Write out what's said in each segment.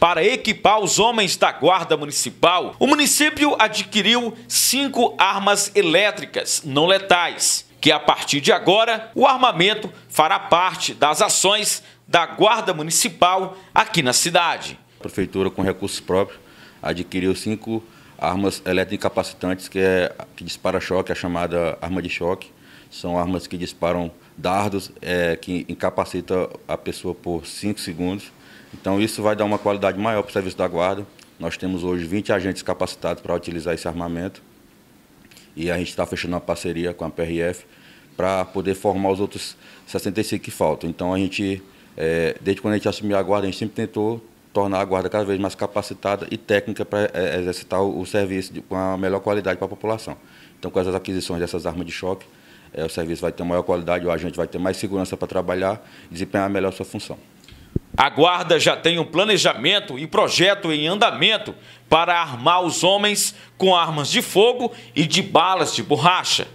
para equipar os homens da Guarda Municipal, o município adquiriu cinco armas elétricas não letais, que a partir de agora o armamento fará parte das ações da Guarda Municipal aqui na cidade. A prefeitura, com recursos próprios, adquiriu cinco armas eletroincapacitantes, que, é, que dispara choque, a chamada arma de choque. São armas que disparam dardos, é, que incapacita a pessoa por 5 segundos então isso vai dar uma qualidade maior para o serviço da guarda. Nós temos hoje 20 agentes capacitados para utilizar esse armamento e a gente está fechando uma parceria com a PRF para poder formar os outros 65 que faltam. Então a gente, é, desde quando a gente assumiu a guarda, a gente sempre tentou tornar a guarda cada vez mais capacitada e técnica para é, exercitar o, o serviço de, com a melhor qualidade para a população. Então com essas aquisições dessas armas de choque, é, o serviço vai ter maior qualidade, o agente vai ter mais segurança para trabalhar e desempenhar melhor a sua função. A guarda já tem um planejamento e projeto em andamento para armar os homens com armas de fogo e de balas de borracha.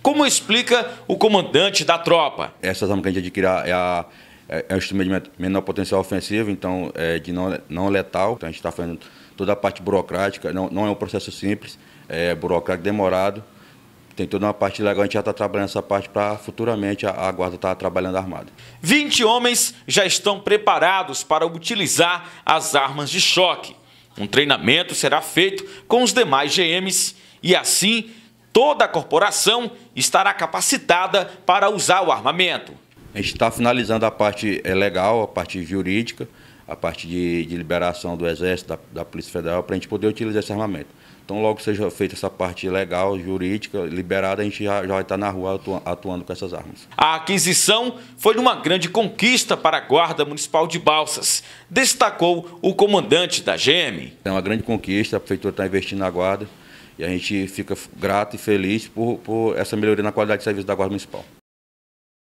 Como explica o comandante da tropa? Essas armas que a gente adquire é, a, é, é um instrumento de menor potencial ofensivo, então é de não, não letal. Então a gente está fazendo toda a parte burocrática, não, não é um processo simples, é burocrático demorado tem toda uma parte legal, a gente já está trabalhando essa parte para futuramente a, a guarda estar tá trabalhando armada. 20 homens já estão preparados para utilizar as armas de choque. Um treinamento será feito com os demais GMs e assim toda a corporação estará capacitada para usar o armamento. A gente está finalizando a parte é, legal, a parte jurídica, a parte de, de liberação do Exército, da, da Polícia Federal, para a gente poder utilizar esse armamento. Então, logo seja feita essa parte legal, jurídica, liberada, a gente já, já vai estar tá na rua atu, atuando com essas armas. A aquisição foi uma grande conquista para a Guarda Municipal de Balsas, destacou o comandante da GM. É uma grande conquista, a prefeitura está investindo na Guarda e a gente fica grato e feliz por, por essa melhoria na qualidade de serviço da Guarda Municipal.